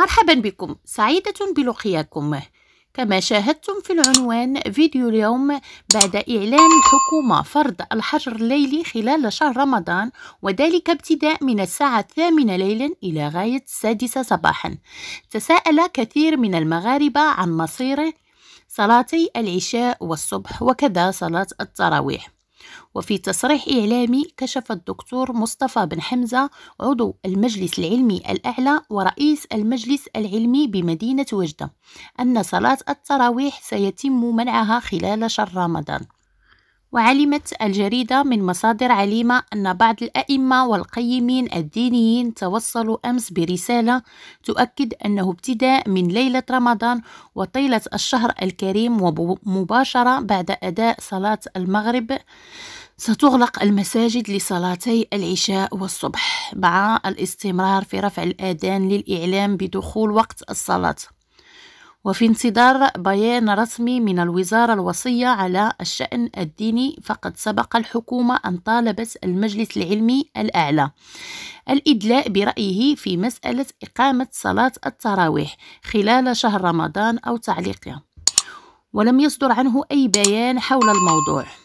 مرحبا بكم سعيدة بلقياكم كما شاهدتم في العنوان فيديو اليوم بعد إعلان الحكومة فرض الحجر الليلي خلال شهر رمضان وذلك ابتداء من الساعة الثامنة ليلا إلى غاية السادسة صباحا تساءل كثير من المغاربة عن مصير صلاتي العشاء والصبح وكذا صلاة التراويح وفي تصريح إعلامي كشف الدكتور مصطفى بن حمزة عضو المجلس العلمي الأعلى ورئيس المجلس العلمي بمدينة وجدة أن صلاة التراويح سيتم منعها خلال شهر رمضان وعلمت الجريدة من مصادر عليمة أن بعض الأئمة والقيمين الدينيين توصلوا أمس برسالة تؤكد أنه ابتداء من ليلة رمضان وطيلة الشهر الكريم ومباشرة بعد أداء صلاة المغرب ستغلق المساجد لصلاتي العشاء والصبح مع الاستمرار في رفع الآذان للإعلام بدخول وقت الصلاة وفي انتظار بيان رسمي من الوزارة الوصية على الشأن الديني فقد سبق الحكومة أن طالبت المجلس العلمي الأعلى الإدلاء برأيه في مسألة إقامة صلاة التراويح خلال شهر رمضان أو تعليقها ولم يصدر عنه أي بيان حول الموضوع